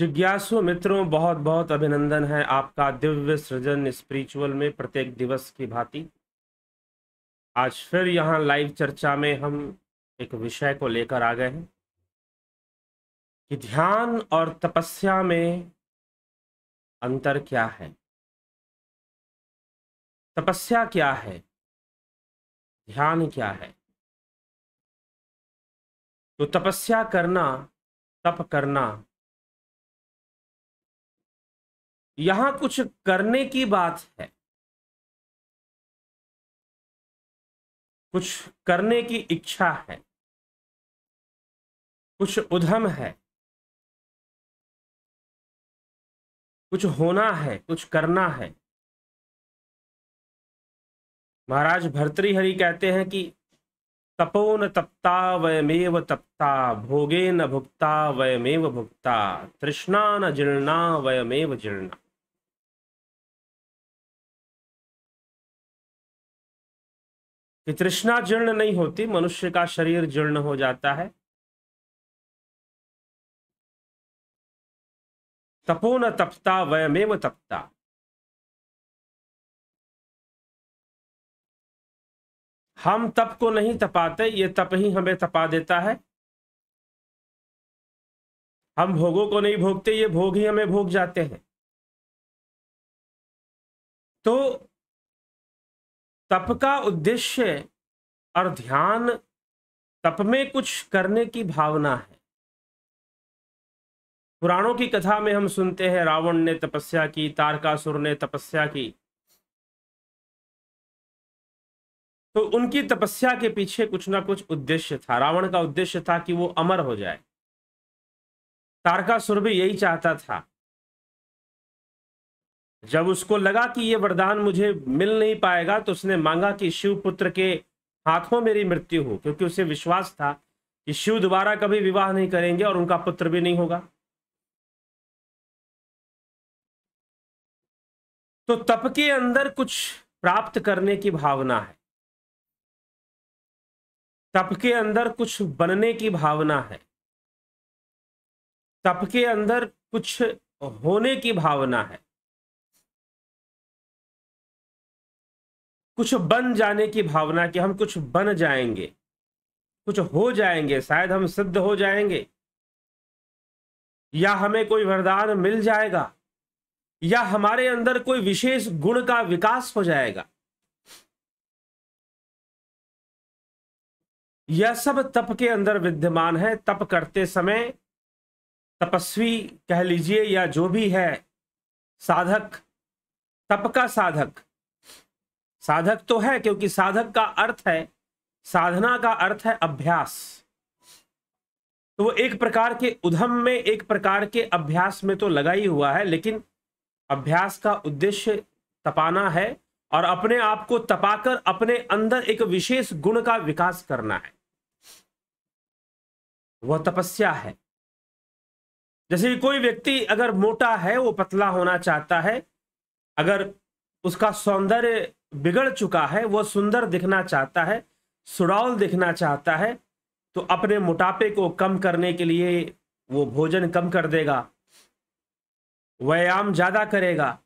जिज्ञासु मित्रों बहुत बहुत अभिनंदन है आपका दिव्य सृजन स्पिरिचुअल में प्रत्येक दिवस की भांति आज फिर यहाँ लाइव चर्चा में हम एक विषय को लेकर आ गए हैं कि ध्यान और तपस्या में अंतर क्या है तपस्या क्या है ध्यान क्या है तो तपस्या करना तप करना यहां कुछ करने की बात है कुछ करने की इच्छा है कुछ उधम है कुछ होना है कुछ करना है महाराज भर्तृहरि कहते हैं कि तपो न तप्ता वयमेव तप्ता भोगे न भुक्ता वयमेव भुक्ता तृष्णा न जीर्णा वयमेव जीर्णा कि तृष्णा जीर्ण नहीं होती मनुष्य का शरीर जीर्ण हो जाता है तपो न तपता वयमेव तपता हम तप को नहीं तपाते ये तप ही हमें तपा देता है हम भोगों को नहीं भोगते ये भोग ही हमें भोग जाते हैं तो तप का उद्देश्य और ध्यान तप में कुछ करने की भावना है पुराणों की कथा में हम सुनते हैं रावण ने तपस्या की तारकासुर ने तपस्या की तो उनकी तपस्या के पीछे कुछ ना कुछ उद्देश्य था रावण का उद्देश्य था कि वो अमर हो जाए तारकासुर भी यही चाहता था जब उसको लगा कि ये वरदान मुझे मिल नहीं पाएगा तो उसने मांगा कि शिव पुत्र के हाथों मेरी मृत्यु हो क्योंकि उसे विश्वास था कि शिव दोबारा कभी विवाह नहीं करेंगे और उनका पुत्र भी नहीं होगा तो तप के अंदर कुछ प्राप्त करने की भावना है तप के अंदर कुछ बनने की भावना है तप के अंदर कुछ होने की भावना है कुछ बन जाने की भावना कि हम कुछ बन जाएंगे कुछ हो जाएंगे शायद हम सिद्ध हो जाएंगे या हमें कोई वरदान मिल जाएगा या हमारे अंदर कोई विशेष गुण का विकास हो जाएगा यह सब तप के अंदर विद्यमान है तप करते समय तपस्वी कह लीजिए या जो भी है साधक तप का साधक साधक तो है क्योंकि साधक का अर्थ है साधना का अर्थ है अभ्यास तो वो एक प्रकार के उधम में एक प्रकार के अभ्यास में तो लगा ही हुआ है लेकिन अभ्यास का उद्देश्य तपाना है और अपने आप को तपाकर अपने अंदर एक विशेष गुण का विकास करना है वह तपस्या है जैसे कोई व्यक्ति अगर मोटा है वो पतला होना चाहता है अगर उसका सौंदर्य बिगड़ चुका है वह सुंदर दिखना चाहता है सुडौल दिखना चाहता है तो अपने मोटापे को कम करने के लिए वो भोजन कम कर देगा व्यायाम ज्यादा करेगा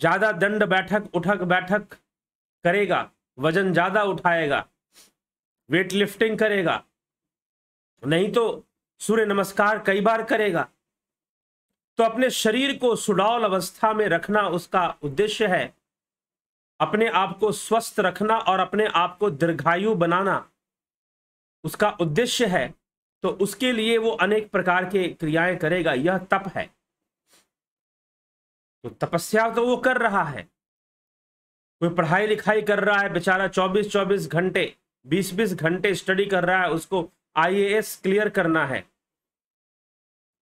ज्यादा दंड बैठक उठक बैठक करेगा वजन ज्यादा उठाएगा वेट लिफ्टिंग करेगा नहीं तो सूर्य नमस्कार कई बार करेगा तो अपने शरीर को सुडौल अवस्था में रखना उसका उद्देश्य है अपने आप को स्वस्थ रखना और अपने आप को दीर्घायु बनाना उसका उद्देश्य है तो उसके लिए वो अनेक प्रकार के क्रियाएं करेगा यह तप है तो तपस्या तो वो कर रहा है कोई पढ़ाई लिखाई कर रहा है बेचारा 24 24 घंटे 20 20 घंटे स्टडी कर रहा है उसको आईएएस क्लियर करना है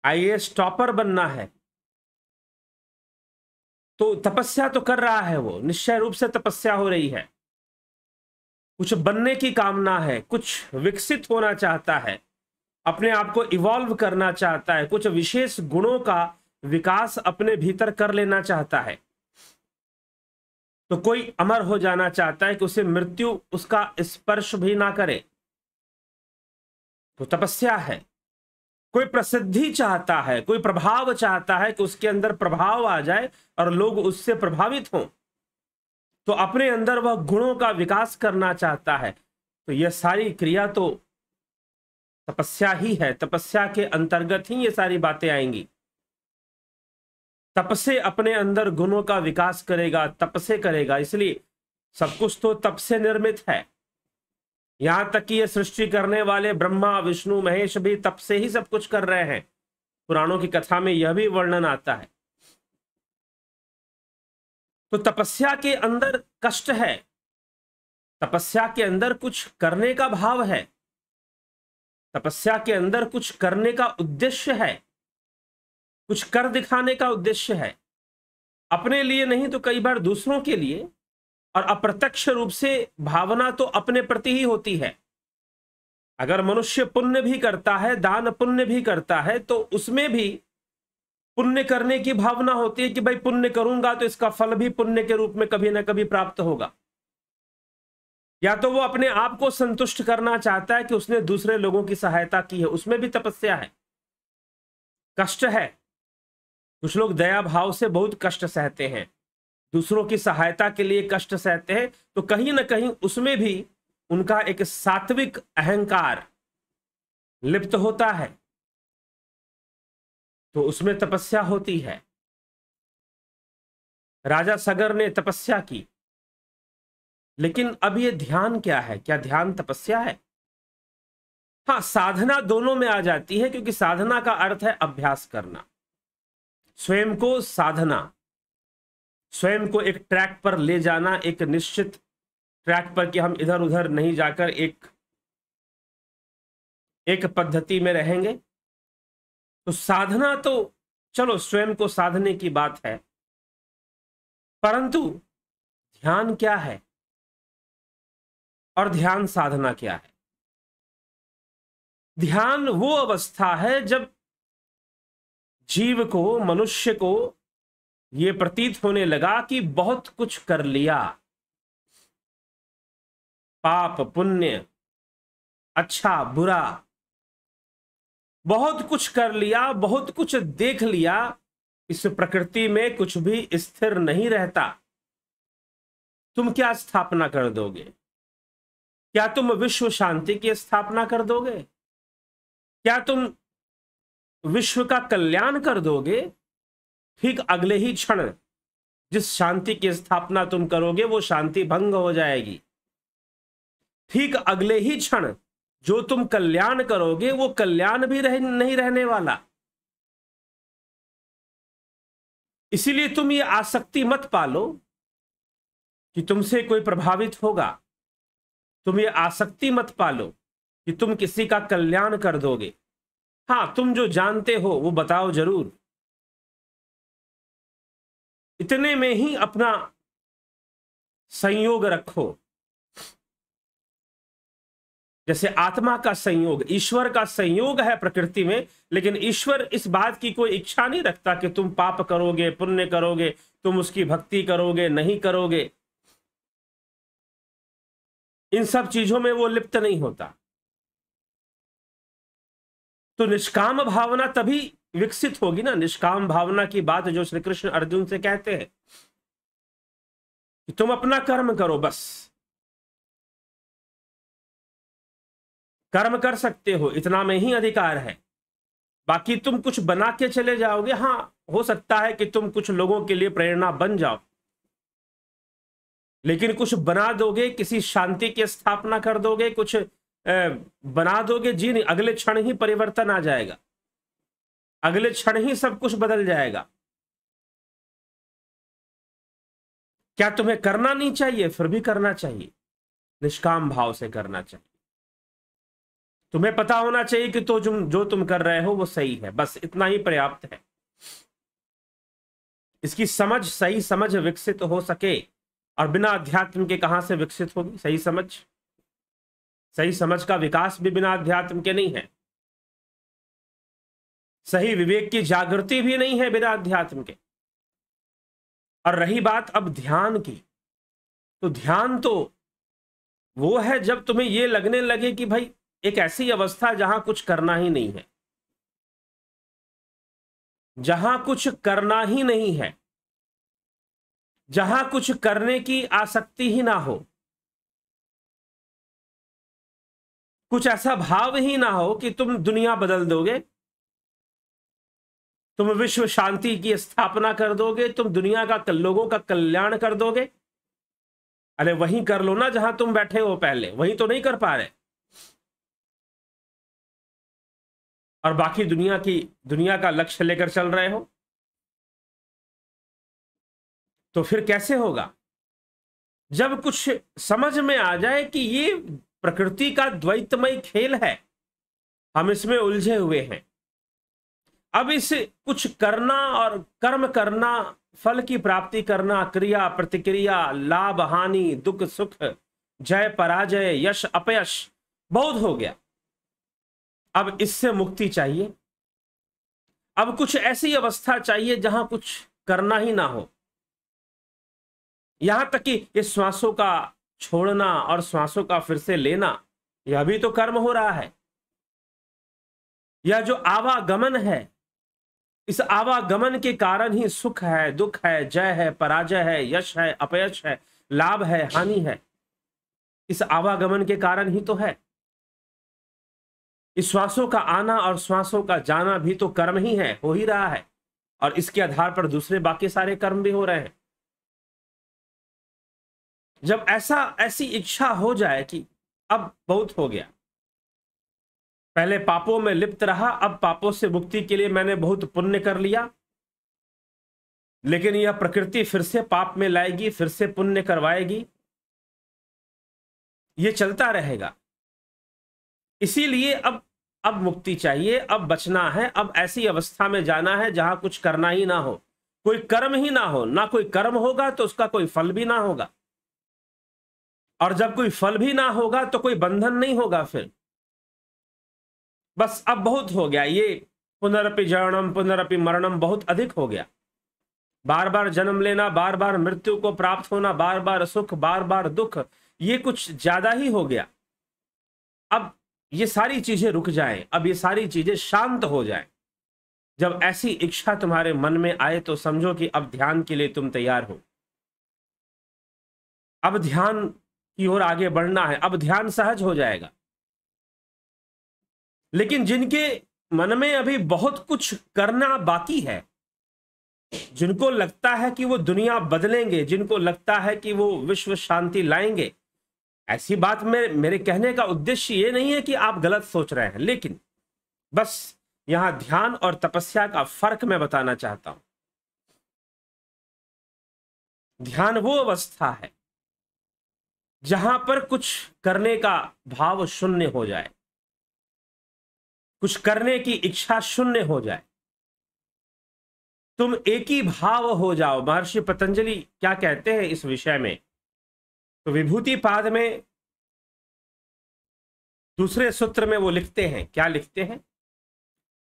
आई टॉपर बनना है तो तपस्या तो कर रहा है वो निश्चय रूप से तपस्या हो रही है कुछ बनने की कामना है कुछ विकसित होना चाहता है अपने आप को इवॉल्व करना चाहता है कुछ विशेष गुणों का विकास अपने भीतर कर लेना चाहता है तो कोई अमर हो जाना चाहता है कि उसे मृत्यु उसका स्पर्श भी ना करे तो तपस्या है कोई प्रसिद्धि चाहता है कोई प्रभाव चाहता है कि उसके अंदर प्रभाव आ जाए और लोग उससे प्रभावित हों तो अपने अंदर वह गुणों का विकास करना चाहता है तो यह सारी क्रिया तो तपस्या ही है तपस्या के अंतर्गत ही ये सारी बातें आएंगी तपसे अपने अंदर गुणों का विकास करेगा तप से करेगा इसलिए सब कुछ तो तप से निर्मित है यहां तक कि ये सृष्टि करने वाले ब्रह्मा विष्णु महेश भी तप से ही सब कुछ कर रहे हैं पुराणों की कथा में यह भी वर्णन आता है तो तपस्या के अंदर कष्ट है तपस्या के अंदर कुछ करने का भाव है तपस्या के अंदर कुछ करने का उद्देश्य है कुछ कर दिखाने का उद्देश्य है अपने लिए नहीं तो कई बार दूसरों के लिए और अप्रत्यक्ष रूप से भावना तो अपने प्रति ही होती है अगर मनुष्य पुण्य भी करता है दान पुण्य भी करता है तो उसमें भी पुण्य करने की भावना होती है कि भाई पुण्य करूंगा तो इसका फल भी पुण्य के रूप में कभी ना कभी प्राप्त होगा या तो वो अपने आप को संतुष्ट करना चाहता है कि उसने दूसरे लोगों की सहायता की है उसमें भी तपस्या है कष्ट है कुछ लोग दया भाव से बहुत कष्ट सहते हैं दूसरों की सहायता के लिए कष्ट सहते हैं तो कहीं ना कहीं उसमें भी उनका एक सात्विक अहंकार लिप्त होता है तो उसमें तपस्या होती है राजा सगर ने तपस्या की लेकिन अब ये ध्यान क्या है क्या ध्यान तपस्या है हाँ साधना दोनों में आ जाती है क्योंकि साधना का अर्थ है अभ्यास करना स्वयं को साधना स्वयं को एक ट्रैक पर ले जाना एक निश्चित ट्रैक पर कि हम इधर उधर नहीं जाकर एक एक पद्धति में रहेंगे तो साधना तो चलो स्वयं को साधने की बात है परंतु ध्यान क्या है और ध्यान साधना क्या है ध्यान वो अवस्था है जब जीव को मनुष्य को ये प्रतीत होने लगा कि बहुत कुछ कर लिया पाप पुण्य अच्छा बुरा बहुत कुछ कर लिया बहुत कुछ देख लिया इस प्रकृति में कुछ भी स्थिर नहीं रहता तुम क्या स्थापना कर दोगे क्या तुम विश्व शांति की स्थापना कर दोगे क्या तुम विश्व का कल्याण कर दोगे ठीक अगले ही क्षण जिस शांति की स्थापना तुम करोगे वो शांति भंग हो जाएगी ठीक अगले ही क्षण जो तुम कल्याण करोगे वो कल्याण भी रह, नहीं रहने वाला इसीलिए तुम ये आसक्ति मत पालो कि तुमसे कोई प्रभावित होगा तुम ये आसक्ति मत पालो कि तुम किसी का कल्याण कर दोगे हाँ तुम जो जानते हो वो बताओ जरूर इतने में ही अपना संयोग रखो जैसे आत्मा का संयोग ईश्वर का संयोग है प्रकृति में लेकिन ईश्वर इस बात की कोई इच्छा नहीं रखता कि तुम पाप करोगे पुण्य करोगे तुम उसकी भक्ति करोगे नहीं करोगे इन सब चीजों में वो लिप्त नहीं होता तो निष्काम भावना तभी विकसित होगी ना निष्काम भावना की बात जो श्री कृष्ण अर्जुन से कहते हैं कि तुम अपना कर्म करो बस कर्म कर सकते हो इतना में ही अधिकार है बाकी तुम कुछ बना के चले जाओगे हाँ हो सकता है कि तुम कुछ लोगों के लिए प्रेरणा बन जाओ लेकिन कुछ बना दोगे किसी शांति की स्थापना कर दोगे कुछ बना दोगे जी नहीं अगले क्षण ही परिवर्तन आ जाएगा अगले क्षण ही सब कुछ बदल जाएगा क्या तुम्हें करना नहीं चाहिए फिर भी करना चाहिए निष्काम भाव से करना चाहिए तुम्हें पता होना चाहिए कि तो जो तुम कर रहे हो वो सही है बस इतना ही पर्याप्त है इसकी समझ सही समझ विकसित हो सके और बिना अध्यात्म के कहां से विकसित होगी सही समझ सही समझ का विकास भी बिना अध्यात्म के नहीं है सही विवेक की जागृति भी नहीं है बिना अध्यात्म के और रही बात अब ध्यान की तो ध्यान तो वो है जब तुम्हें ये लगने लगे कि भाई एक ऐसी अवस्था जहां कुछ करना ही नहीं है जहां कुछ करना ही नहीं है जहां कुछ करने की आसक्ति ही ना हो कुछ ऐसा भाव ही ना हो कि तुम दुनिया बदल दोगे तुम विश्व शांति की स्थापना कर दोगे तुम दुनिया का लोगों का कल्याण कर दोगे अरे वहीं कर लो ना जहां तुम बैठे हो पहले वहीं तो नहीं कर पा रहे और बाकी दुनिया की दुनिया का लक्ष्य लेकर चल रहे हो तो फिर कैसे होगा जब कुछ समझ में आ जाए कि ये प्रकृति का द्वैतमय खेल है हम इसमें उलझे हुए हैं अब इस कुछ करना और कर्म करना फल की प्राप्ति करना क्रिया प्रतिक्रिया लाभ हानि दुख सुख जय पराजय यश अपयश बहुत हो गया अब इससे मुक्ति चाहिए अब कुछ ऐसी अवस्था चाहिए जहां कुछ करना ही ना हो यहां तक कि इस श्वासों का छोड़ना और श्वासों का फिर से लेना यह भी तो कर्म हो रहा है यह जो आवागमन है इस आवागमन के कारण ही सुख है दुख है जय है पराजय है यश है अपयश है लाभ है हानि है इस आवागमन के कारण ही तो है इस श्वासों का आना और श्वासों का जाना भी तो कर्म ही है हो ही रहा है और इसके आधार पर दूसरे बाकी सारे कर्म भी हो रहे हैं जब ऐसा ऐसी इच्छा हो जाए कि अब बहुत हो गया पहले पापों में लिप्त रहा अब पापों से मुक्ति के लिए मैंने बहुत पुण्य कर लिया लेकिन यह प्रकृति फिर से पाप में लाएगी फिर से पुण्य करवाएगी ये चलता रहेगा इसीलिए अब अब मुक्ति चाहिए अब बचना है अब ऐसी अवस्था में जाना है जहां कुछ करना ही ना हो कोई कर्म ही ना हो ना कोई कर्म होगा तो उसका कोई फल भी ना होगा और जब कोई फल भी ना होगा तो कोई बंधन नहीं होगा फिर बस अब बहुत हो गया ये पुनरअपि जनम पुनरअपि मरणम बहुत अधिक हो गया बार बार जन्म लेना बार बार मृत्यु को प्राप्त होना बार बार सुख बार बार दुख ये कुछ ज्यादा ही हो गया अब ये सारी चीजें रुक जाएं अब ये सारी चीजें शांत हो जाएं जब ऐसी इच्छा तुम्हारे मन में आए तो समझो कि अब ध्यान के लिए तुम तैयार हो अब ध्यान की ओर आगे बढ़ना है अब ध्यान सहज हो जाएगा लेकिन जिनके मन में अभी बहुत कुछ करना बाकी है जिनको लगता है कि वो दुनिया बदलेंगे जिनको लगता है कि वो विश्व शांति लाएंगे ऐसी बात में मेरे कहने का उद्देश्य ये नहीं है कि आप गलत सोच रहे हैं लेकिन बस यहां ध्यान और तपस्या का फर्क मैं बताना चाहता हूं ध्यान वो अवस्था है जहां पर कुछ करने का भाव शून्य हो जाए कुछ करने की इच्छा शून्य हो जाए तुम एक ही भाव हो जाओ महर्षि पतंजलि क्या कहते हैं इस विषय में तो विभूति पाद में दूसरे सूत्र में वो लिखते हैं क्या लिखते हैं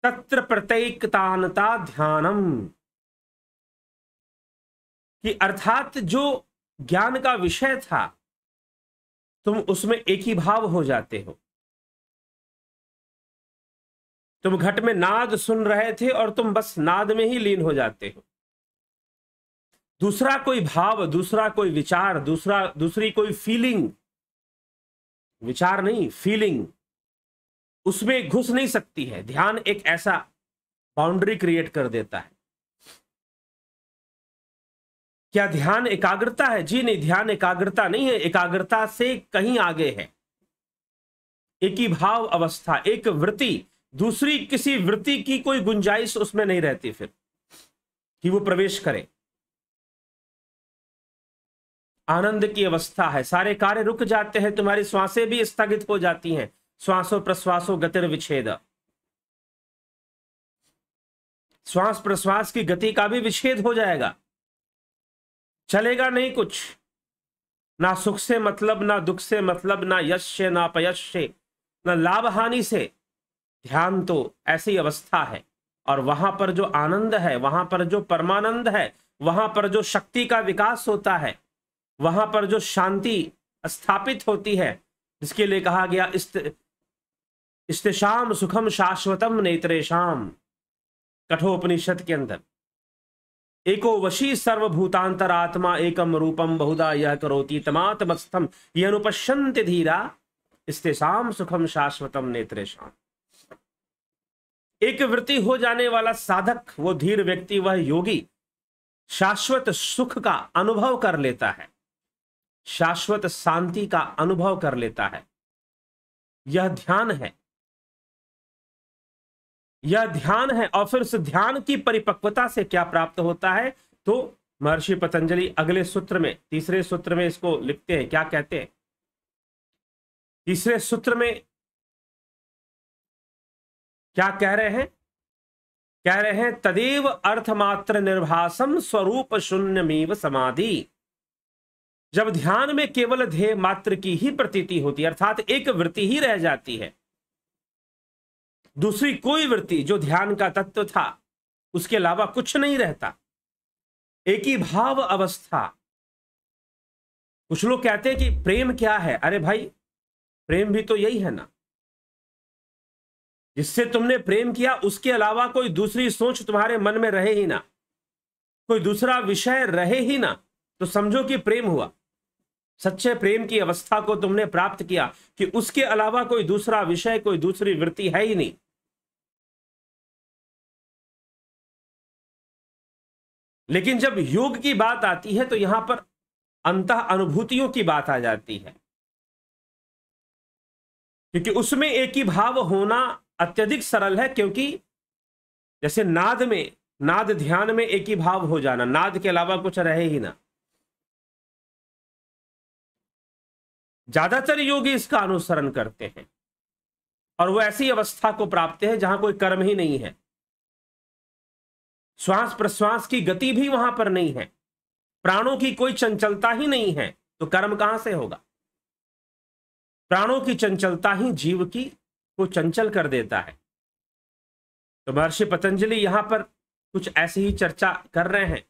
तत्र प्रत्येकतानता ध्यानम कि अर्थात जो ज्ञान का विषय था तुम उसमें एक ही भाव हो जाते हो तुम घट में नाद सुन रहे थे और तुम बस नाद में ही लीन हो जाते हो दूसरा कोई भाव दूसरा कोई विचार दूसरा दूसरी कोई फीलिंग विचार नहीं फीलिंग उसमें घुस नहीं सकती है ध्यान एक ऐसा बाउंड्री क्रिएट कर देता है क्या ध्यान एकाग्रता है जी नहीं ध्यान एकाग्रता नहीं है एकाग्रता से कहीं आगे है एक ही भाव अवस्था एक वृत्ति दूसरी किसी वृत्ति की कोई गुंजाइश उसमें नहीं रहती फिर कि वो प्रवेश करे आनंद की अवस्था है सारे कार्य रुक जाते हैं तुम्हारी श्वासें भी स्थगित हो जाती हैं श्वासों प्रश्वासों गतिर विच्छेद श्वास प्रश्वास की गति का भी विच्छेद हो जाएगा चलेगा नहीं कुछ ना सुख से मतलब ना दुख से मतलब ना यश से ना अपयश से ना लाभ हानि से ध्यान तो ऐसी अवस्था है और वहां पर जो आनंद है वहां पर जो परमानंद है वहां पर जो शक्ति का विकास होता है वहां पर जो शांति स्थापित होती है जिसके लिए कहा गया इस्तेशाम सुखम शाश्वतम नेत्रेशाम कठोपनिषद के अंदर एको वशी सर्वभूतांतरात्मा एकम रूपम बहुधा यह करोति तमात्मस्थम यह अनुपश्यंत धीरा इस्तेशाम सुखम शाश्वतम नेत्रेशाम एक वृत्ति हो जाने वाला साधक वो धीर व्यक्ति वह योगी शाश्वत सुख का अनुभव कर लेता है शाश्वत शांति का अनुभव कर लेता है यह ध्यान है यह ध्यान है और फिर उस ध्यान की परिपक्वता से क्या प्राप्त होता है तो महर्षि पतंजलि अगले सूत्र में तीसरे सूत्र में इसको लिखते हैं क्या कहते हैं तीसरे सूत्र में क्या कह रहे हैं कह रहे हैं तदेव अर्थमात्र निर्भासम स्वरूप शून्यमेव समाधि जब ध्यान में केवल ध्येय मात्र की ही प्रतीति होती है अर्थात एक वृत्ति ही रह जाती है दूसरी कोई वृत्ति जो ध्यान का तत्व था उसके अलावा कुछ नहीं रहता एक ही भाव अवस्था कुछ लोग कहते हैं कि प्रेम क्या है अरे भाई प्रेम भी तो यही है ना जिससे तुमने प्रेम किया उसके अलावा कोई दूसरी सोच तुम्हारे मन में रहे ही ना कोई दूसरा विषय रहे ही ना तो समझो कि प्रेम हुआ सच्चे प्रेम की अवस्था को तुमने प्राप्त किया कि उसके अलावा कोई दूसरा विषय कोई दूसरी वृत्ति है ही नहीं लेकिन जब योग की बात आती है तो यहां पर अंत अनुभूतियों की बात आ जाती है क्योंकि उसमें एक ही भाव होना अत्यधिक सरल है क्योंकि जैसे नाद में नाद ध्यान में एक ही भाव हो जाना नाद के अलावा कुछ रहे ही ना ज्यादातर योगी इसका अनुसरण करते हैं और वो ऐसी अवस्था को प्राप्त है जहां कोई कर्म ही नहीं है श्वास प्रश्वास की गति भी वहां पर नहीं है प्राणों की कोई चंचलता ही नहीं है तो कर्म कहां से होगा प्राणों की चंचलता ही जीव की को चंचल कर देता है तो महर्षि पतंजलि यहां पर कुछ ऐसे ही चर्चा कर रहे हैं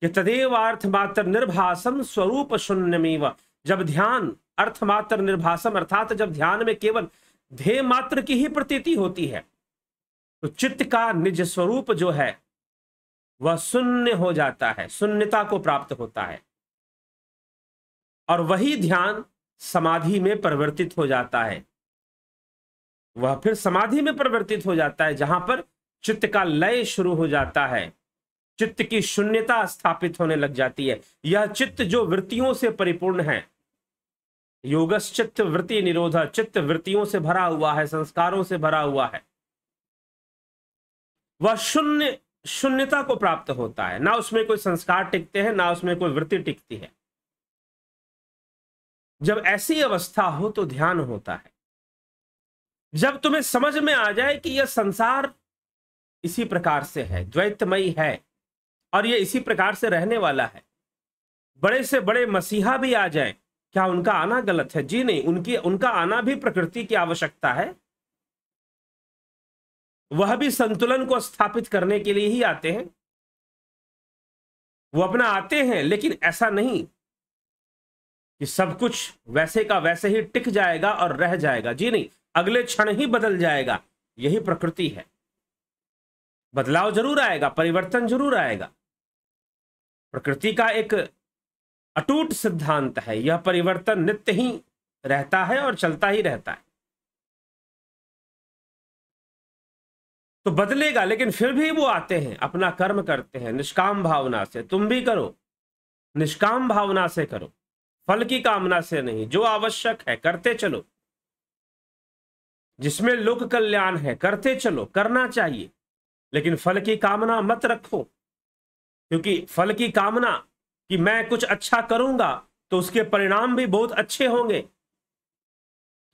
कि तदेव अर्थमात्र निर्भासम स्वरूप शून्यमेव जब ध्यान अर्थमात्र निर्भासम अर्थात जब ध्यान में केवल ध्येय मात्र की ही प्रतीति होती है तो चित्त का निज स्वरूप जो है वह शून्य हो जाता है शून्यता को प्राप्त होता है और वही ध्यान समाधि में परिवर्तित हो जाता है वह फिर समाधि में परिवर्तित हो जाता है जहां पर चित्त का लय शुरू हो जाता है चित्त की शून्यता स्थापित होने लग जाती है यह चित्त जो वृत्तियों से परिपूर्ण है योगश्चित वृत्ति निरोध चित्त वृत्तियों से भरा हुआ है संस्कारों से भरा हुआ है वह शून्य शून्यता को प्राप्त होता है ना उसमें कोई संस्कार टिकते हैं ना उसमें कोई वृत्ति टिकती है जब ऐसी अवस्था हो तो ध्यान होता है जब तुम्हें समझ में आ जाए कि यह संसार इसी प्रकार से है द्वैतमयी है और यह इसी प्रकार से रहने वाला है बड़े से बड़े मसीहा भी आ जाए क्या उनका आना गलत है जी नहीं उनकी उनका आना भी प्रकृति की आवश्यकता है वह भी संतुलन को स्थापित करने के लिए ही आते हैं वो अपना आते हैं लेकिन ऐसा नहीं कि सब कुछ वैसे का वैसे ही टिक जाएगा और रह जाएगा जी नहीं अगले क्षण ही बदल जाएगा यही प्रकृति है बदलाव जरूर आएगा परिवर्तन जरूर आएगा प्रकृति का एक अटूट सिद्धांत है यह परिवर्तन नित्य ही रहता है और चलता ही रहता है तो बदलेगा लेकिन फिर भी वो आते हैं अपना कर्म करते हैं निष्काम भावना से तुम भी करो निष्काम भावना से करो फल की कामना से नहीं जो आवश्यक है करते चलो जिसमें लोक कल्याण है करते चलो करना चाहिए लेकिन फल की कामना मत रखो क्योंकि फल की कामना कि मैं कुछ अच्छा करूंगा तो उसके परिणाम भी बहुत अच्छे होंगे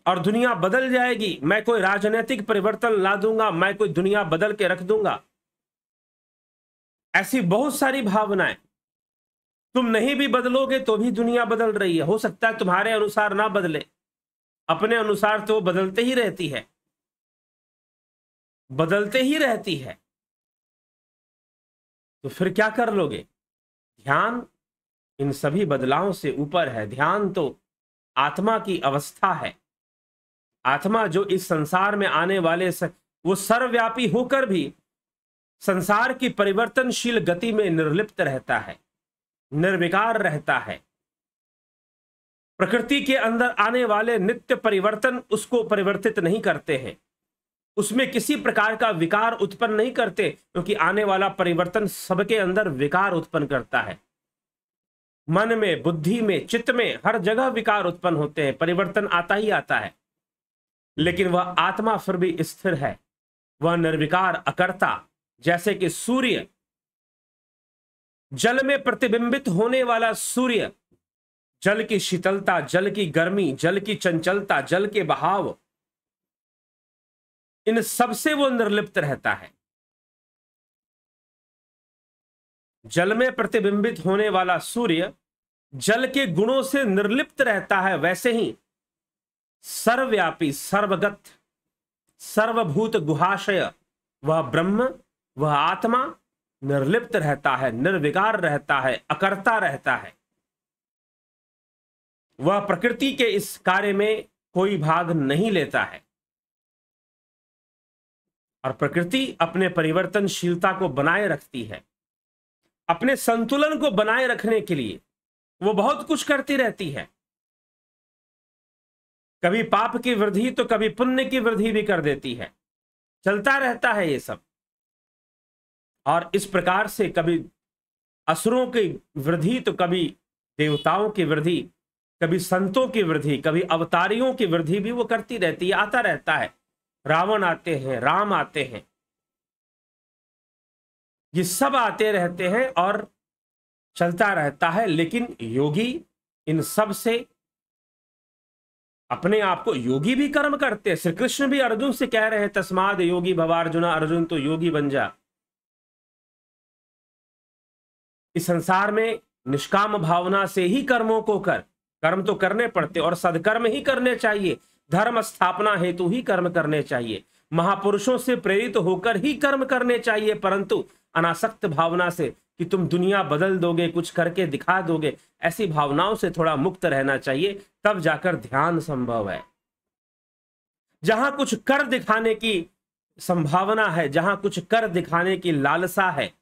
और दुनिया बदल जाएगी मैं कोई राजनीतिक परिवर्तन ला दूंगा मैं कोई दुनिया बदल के रख दूंगा ऐसी बहुत सारी भावनाएं तुम नहीं भी बदलोगे तो भी दुनिया बदल रही है हो सकता है तुम्हारे अनुसार ना बदले अपने अनुसार तो बदलते ही रहती है बदलते ही रहती है तो फिर क्या कर लोगे ध्यान इन सभी बदलावों से ऊपर है ध्यान तो आत्मा की अवस्था है आत्मा जो इस संसार में आने वाले स, वो सर्वव्यापी होकर भी संसार की परिवर्तनशील गति में निर्लिप्त रहता है निर्विकार रहता है प्रकृति के अंदर आने वाले नित्य परिवर्तन उसको परिवर्तित नहीं करते हैं उसमें किसी प्रकार का विकार उत्पन्न नहीं करते क्योंकि आने वाला परिवर्तन सबके अंदर विकार उत्पन्न करता है मन में बुद्धि में चित्त में हर जगह विकार उत्पन्न होते हैं परिवर्तन आता ही आता है लेकिन वह आत्मा फिर भी स्थिर है वह निर्विकार अकर्ता जैसे कि सूर्य जल में प्रतिबिंबित होने वाला सूर्य जल की शीतलता जल की गर्मी जल की चंचलता जल के बहाव इन सब से वो निर्लिप्त रहता है जल में प्रतिबिंबित होने वाला सूर्य जल के गुणों से निर्लिप्त रहता है वैसे ही सर्वव्यापी सर्वगत सर्वभूत गुहाशय वह ब्रह्म वह आत्मा निर्लिप्त रहता है निर्विकार रहता है अकर्ता रहता है वह प्रकृति के इस कार्य में कोई भाग नहीं लेता है और प्रकृति अपने परिवर्तनशीलता को बनाए रखती है अपने संतुलन को बनाए रखने के लिए वो बहुत कुछ करती रहती है कभी पाप की वृद्धि तो कभी पुण्य की वृद्धि भी कर देती है चलता रहता है ये सब और इस प्रकार से कभी असुरों की वृद्धि तो कभी देवताओं की वृद्धि कभी संतों की वृद्धि कभी अवतारियों की वृद्धि भी वो करती रहती है आता रहता है रावण आते हैं राम आते हैं ये सब आते रहते हैं और चलता रहता है लेकिन योगी इन सब से अपने आप को योगी भी कर्म करते हैं श्री कृष्ण भी अर्जुन से कह रहे हैं तस्माद योगी भवार्जुना अर्जुन तो योगी बन जा इस संसार में निष्काम भावना से ही कर्मों को कर कर्म तो करने पड़ते और सदकर्म ही करने चाहिए धर्म स्थापना हेतु ही कर्म करने चाहिए महापुरुषों से प्रेरित होकर ही कर्म करने चाहिए परंतु अनासक्त भावना से कि तुम दुनिया बदल दोगे कुछ करके दिखा दोगे ऐसी भावनाओं से थोड़ा मुक्त रहना चाहिए तब जाकर ध्यान संभव है जहां कुछ कर दिखाने की संभावना है जहां कुछ कर दिखाने की लालसा है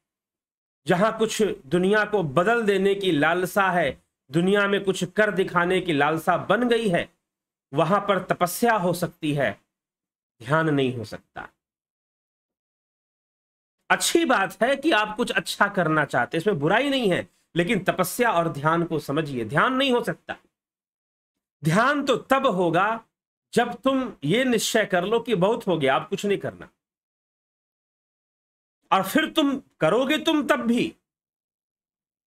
जहां कुछ दुनिया को बदल देने की लालसा है दुनिया में कुछ कर दिखाने की लालसा बन गई है वहां पर तपस्या हो सकती है ध्यान नहीं हो सकता अच्छी बात है कि आप कुछ अच्छा करना चाहते इसमें बुराई नहीं है लेकिन तपस्या और ध्यान को समझिए ध्यान नहीं हो सकता ध्यान तो तब होगा जब तुम ये निश्चय कर लो कि बहुत हो गया आप कुछ नहीं करना और फिर तुम करोगे तुम तब भी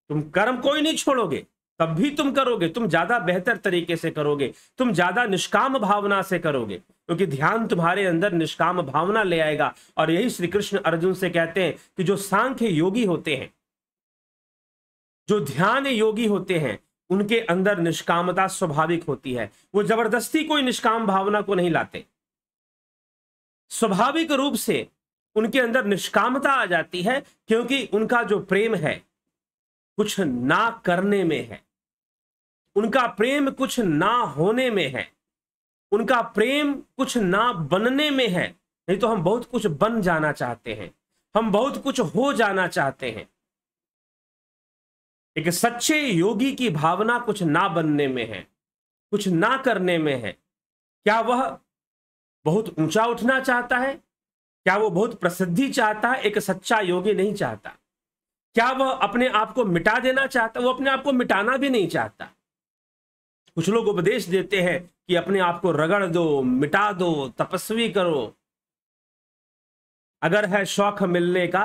तुम कर्म कोई नहीं छोड़ोगे तब भी तुम करोगे तुम ज्यादा बेहतर तरीके से करोगे तुम ज्यादा निष्काम भावना से करोगे क्योंकि ध्यान तुम्हारे अंदर निष्काम भावना ले आएगा और यही श्री कृष्ण अर्जुन से कहते हैं कि जो सांख्य योगी होते हैं जो ध्यान योगी होते हैं उनके अंदर निष्कामता स्वाभाविक होती है वो जबरदस्ती कोई निष्काम भावना को नहीं लाते स्वाभाविक रूप से उनके अंदर निष्कामता आ जाती है क्योंकि उनका जो प्रेम है कुछ ना करने में है उनका प्रेम कुछ ना होने में है उनका प्रेम कुछ ना बनने में है नहीं तो हम बहुत कुछ बन जाना चाहते हैं हम बहुत कुछ हो जाना चाहते हैं एक सच्चे योगी की भावना कुछ ना बनने में है कुछ ना करने में है क्या वह बहुत ऊंचा उठना चाहता है क्या वो बहुत प्रसिद्धि चाहता है एक सच्चा योगी नहीं चाहता क्या वह अपने आप को मिटा देना चाहता वो अपने आप को मिटाना भी नहीं चाहता कुछ लोग उपदेश देते हैं कि अपने आप को रगड़ दो मिटा दो तपस्वी करो अगर है शौक मिलने का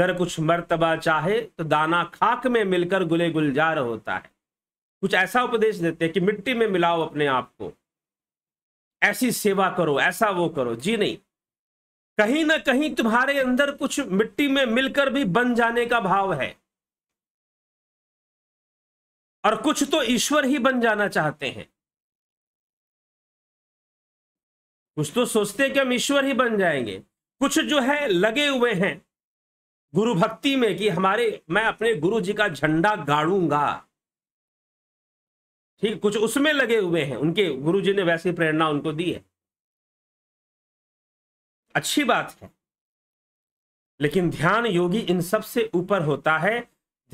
अगर कुछ मर्तबा चाहे तो दाना खाक में मिलकर गुले गुलजार होता है कुछ ऐसा उपदेश देते हैं कि मिट्टी में मिलाओ अपने आप को ऐसी सेवा करो ऐसा वो करो जी नहीं कहीं ना कहीं तुम्हारे अंदर कुछ मिट्टी में मिलकर भी बन जाने का भाव है और कुछ तो ईश्वर ही बन जाना चाहते हैं कुछ तो सोचते हैं कि हम ईश्वर ही बन जाएंगे कुछ जो है लगे हुए हैं गुरु भक्ति में कि हमारे मैं अपने गुरु जी का झंडा गाड़ूंगा ठीक कुछ उसमें लगे हुए हैं उनके गुरु जी ने वैसी प्रेरणा उनको दी है अच्छी बात है लेकिन ध्यान योगी इन सब से ऊपर होता है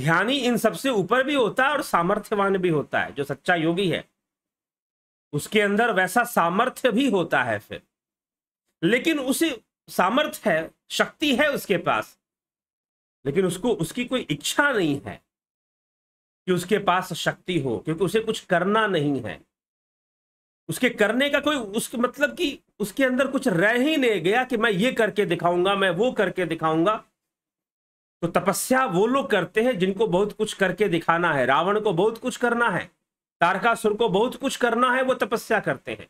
ध्यानी इन सबसे ऊपर भी होता है और सामर्थ्यवान भी होता है जो सच्चा योगी है उसके अंदर वैसा सामर्थ्य भी होता है फिर लेकिन उसे सामर्थ्य है शक्ति है उसके पास लेकिन उसको उसकी कोई इच्छा नहीं है कि उसके पास शक्ति हो क्योंकि उसे कुछ करना नहीं है उसके करने का कोई उसके मतलब कि उसके अंदर कुछ रह ही नहीं गया कि मैं ये करके दिखाऊंगा मैं वो करके दिखाऊंगा तो तपस्या वो लोग करते हैं जिनको बहुत कुछ करके दिखाना है रावण को बहुत कुछ करना है तारकासुर को बहुत कुछ करना है वो तपस्या करते हैं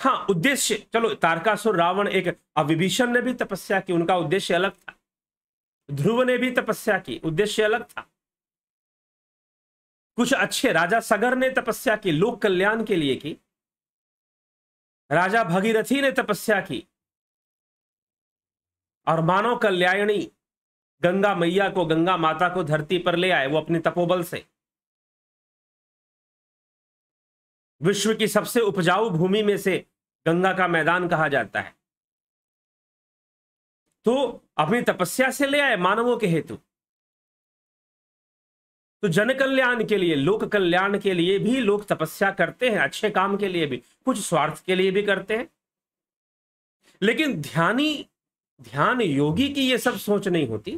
हाँ उद्देश्य चलो तारकासुर रावण एक अविभीषण ने भी तपस्या की उनका उद्देश्य अलग था ध्रुव ने भी तपस्या की उद्देश्य अलग था कुछ अच्छे राजा सगर ने तपस्या की लोक कल्याण के लिए की राजा भगीरथी ने तपस्या की और मानव कल्याणी गंगा मैया को गंगा माता को धरती पर ले आए वो अपने तपोबल से विश्व की सबसे उपजाऊ भूमि में से गंगा का मैदान कहा जाता है तो अपनी तपस्या से ले आए मानवों के हेतु तो जन कल्याण के लिए लोक कल्याण के लिए भी लोग तपस्या करते हैं अच्छे काम के लिए भी कुछ स्वार्थ के लिए भी करते हैं लेकिन ध्यानी ध्यान योगी की ये सब सोच नहीं होती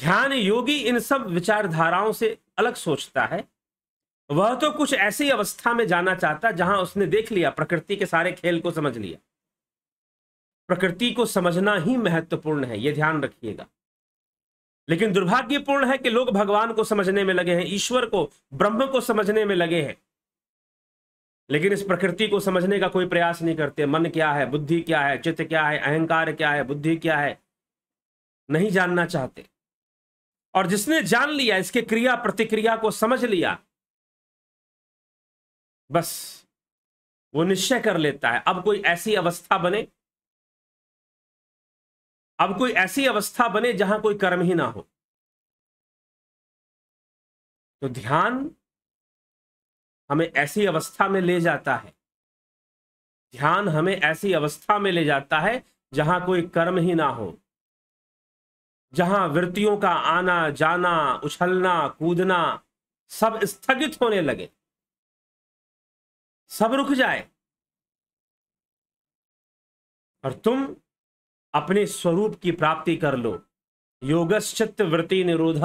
ध्यान योगी इन सब विचारधाराओं से अलग सोचता है वह तो कुछ ऐसी अवस्था में जाना चाहता जहां उसने देख लिया प्रकृति के सारे खेल को समझ लिया प्रकृति को समझना ही महत्वपूर्ण है यह ध्यान रखिएगा लेकिन दुर्भाग्यपूर्ण है कि लोग भगवान को समझने में लगे हैं ईश्वर को ब्रह्म को समझने में लगे हैं लेकिन इस प्रकृति को समझने का कोई प्रयास नहीं करते मन क्या है बुद्धि क्या है चित्त क्या है अहंकार क्या है बुद्धि क्या है नहीं जानना चाहते और जिसने जान लिया इसके क्रिया प्रतिक्रिया को समझ लिया बस वो निश्चय कर लेता है अब कोई ऐसी अवस्था बने अब कोई ऐसी अवस्था बने जहां कोई कर्म ही ना हो तो ध्यान हमें ऐसी अवस्था में ले जाता है ध्यान हमें ऐसी अवस्था में ले जाता है जहां कोई कर्म ही ना हो जहां वृत्तियों का आना जाना उछलना कूदना सब स्थगित होने लगे सब रुक जाए और तुम अपने स्वरूप की प्राप्ति कर लो योगश्चित वृत्ति निरोध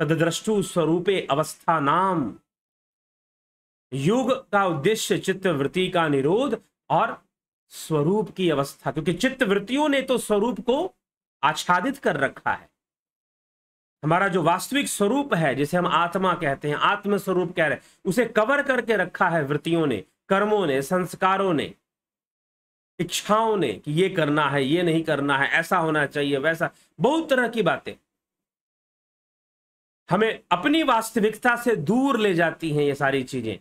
तदद्रष्टु स्वरूपे अवस्था नाम योग का उद्देश्य चित्तवृत्ति का निरोध और स्वरूप की अवस्था क्योंकि चित्तवृत्तियों ने तो स्वरूप को आच्छादित कर रखा है हमारा जो वास्तविक स्वरूप है जिसे हम आत्मा कहते हैं आत्म स्वरूप कह रहे हैं उसे कवर करके रखा है वृत्तियों ने कर्मों ने संस्कारों ने इच्छाओं ने कि ये करना है ये नहीं करना है ऐसा होना चाहिए वैसा बहुत तरह की बातें हमें अपनी वास्तविकता से दूर ले जाती हैं ये सारी चीजें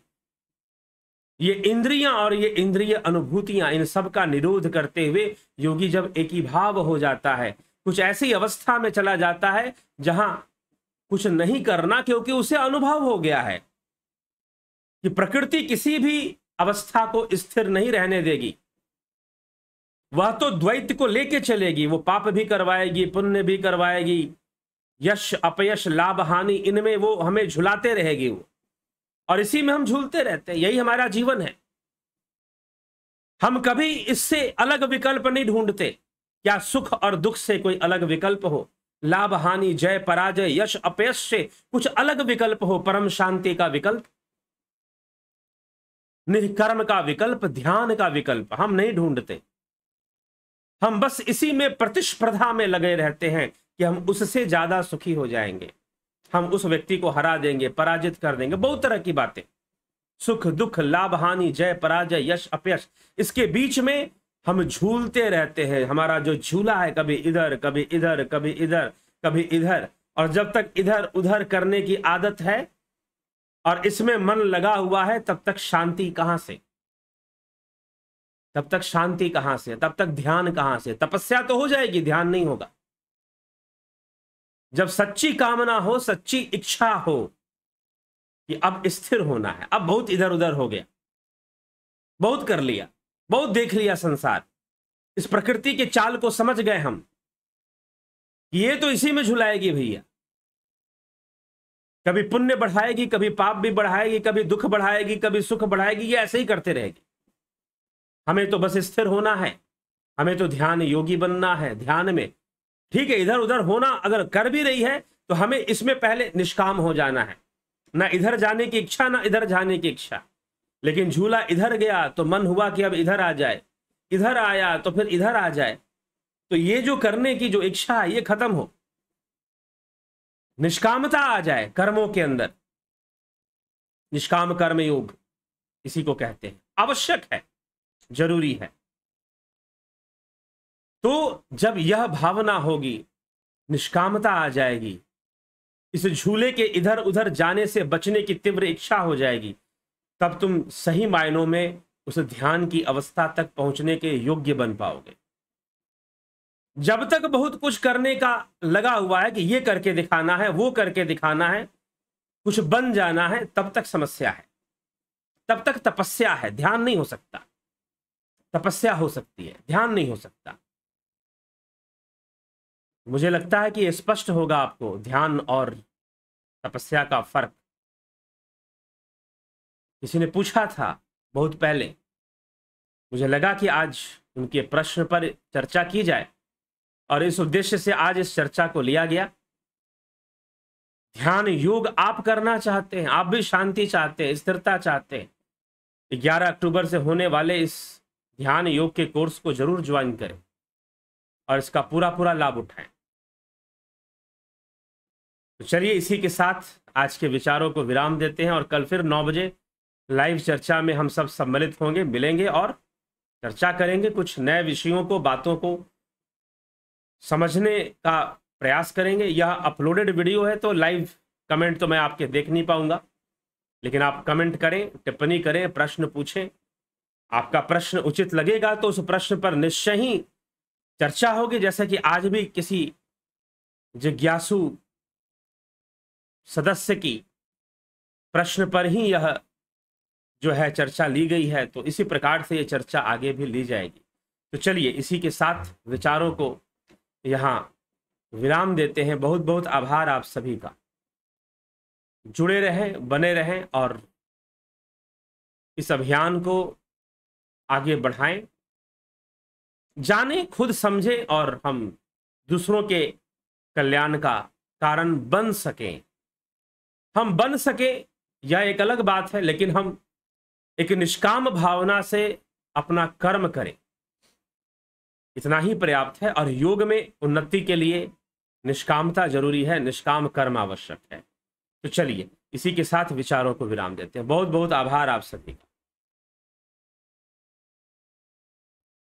ये इंद्रियां और ये इंद्रिय अनुभूतियां इन सब का निरोध करते हुए योगी जब एक ही भाव हो जाता है कुछ ऐसी अवस्था में चला जाता है जहां कुछ नहीं करना क्योंकि उसे अनुभव हो गया है कि प्रकृति किसी भी अवस्था को स्थिर नहीं रहने देगी वह तो द्वैत को लेके चलेगी वो पाप भी करवाएगी पुण्य भी करवाएगी यश अपयश लाभ हानि इनमें वो हमें झुलाते रहेगी वो और इसी में हम झूलते रहते हैं यही हमारा जीवन है हम कभी इससे अलग विकल्प नहीं ढूंढते क्या सुख और दुख से कोई अलग विकल्प हो लाभ हानि जय पराजय यश अपयश से कुछ अलग विकल्प हो परम शांति का विकल्प निकर्म का विकल्प ध्यान का विकल्प हम नहीं ढूंढते हम बस इसी में प्रतिस्पर्धा में लगे रहते हैं कि हम उससे ज्यादा सुखी हो जाएंगे हम उस व्यक्ति को हरा देंगे पराजित कर देंगे बहुत तरह की बातें सुख दुख लाभ हानि जय पराजय यश अपयश इसके बीच में हम झूलते रहते हैं हमारा जो झूला है कभी इधर कभी इधर कभी इधर कभी इधर और जब तक इधर उधर करने की आदत है और इसमें मन लगा हुआ है तब तक शांति कहां से तब तक शांति कहां से तब तक ध्यान कहां से तपस्या तो हो जाएगी ध्यान नहीं होगा जब सच्ची कामना हो सच्ची इच्छा हो कि अब स्थिर होना है अब बहुत इधर उधर हो गया बहुत कर लिया बहुत देख लिया संसार इस प्रकृति के चाल को समझ गए हम ये तो इसी में झुलाएगी भैया कभी पुण्य बढ़ाएगी कभी पाप भी बढ़ाएगी कभी दुख बढ़ाएगी कभी सुख बढ़ाएगी ये ऐसे ही करते रहेगी हमें तो बस स्थिर होना है हमें तो ध्यान योगी बनना है ध्यान में ठीक है इधर उधर होना अगर कर भी रही है तो हमें इसमें पहले निष्काम हो जाना है ना इधर जाने की इच्छा ना इधर जाने की इच्छा लेकिन झूला इधर गया तो मन हुआ कि अब इधर आ जाए इधर आया तो फिर इधर आ जाए तो ये जो करने की जो इच्छा है ये खत्म हो निष्कामता आ जाए कर्मों के अंदर निष्काम योग इसी को कहते हैं आवश्यक है जरूरी है तो जब यह भावना होगी निष्कामता आ जाएगी इस झूले के इधर उधर जाने से बचने की तीव्र इच्छा हो जाएगी तब तुम सही मायनों में उस ध्यान की अवस्था तक पहुंचने के योग्य बन पाओगे जब तक बहुत कुछ करने का लगा हुआ है कि ये करके दिखाना है वो करके दिखाना है कुछ बन जाना है तब तक समस्या है तब तक तपस्या है ध्यान नहीं हो सकता तपस्या हो सकती है ध्यान नहीं हो सकता मुझे लगता है कि स्पष्ट होगा आपको ध्यान और तपस्या का फर्क किसी ने पूछा था बहुत पहले मुझे लगा कि आज उनके प्रश्न पर चर्चा की जाए और इस उद्देश्य से आज इस चर्चा को लिया गया ध्यान योग आप करना चाहते हैं आप भी शांति चाहते हैं स्थिरता चाहते हैं ग्यारह अक्टूबर से होने वाले इस ध्यान योग के कोर्स को जरूर ज्वाइन करें और इसका पूरा पूरा लाभ उठाएं तो चलिए इसी के साथ आज के विचारों को विराम देते हैं और कल फिर नौ बजे लाइव चर्चा में हम सब सम्मिलित होंगे मिलेंगे और चर्चा करेंगे कुछ नए विषयों को बातों को समझने का प्रयास करेंगे यह अपलोडेड वीडियो है तो लाइव कमेंट तो मैं आपके देख नहीं पाऊंगा लेकिन आप कमेंट करें टिप्पणी करें प्रश्न पूछें आपका प्रश्न उचित लगेगा तो उस प्रश्न पर निश्चय ही चर्चा होगी जैसे कि आज भी किसी जिज्ञासु सदस्य की प्रश्न पर ही यह जो है चर्चा ली गई है तो इसी प्रकार से ये चर्चा आगे भी ली जाएगी तो चलिए इसी के साथ विचारों को यहाँ विराम देते हैं बहुत बहुत आभार आप सभी का जुड़े रहें बने रहें और इस अभियान को आगे बढ़ाएं जाने खुद समझें और हम दूसरों के कल्याण का कारण बन सकें हम बन सके यह एक अलग बात है लेकिन हम एक निष्काम भावना से अपना कर्म करें इतना ही पर्याप्त है और योग में उन्नति के लिए निष्कामता जरूरी है निष्काम कर्म आवश्यक है तो चलिए इसी के साथ विचारों को विराम देते हैं बहुत बहुत आभार आप सभी का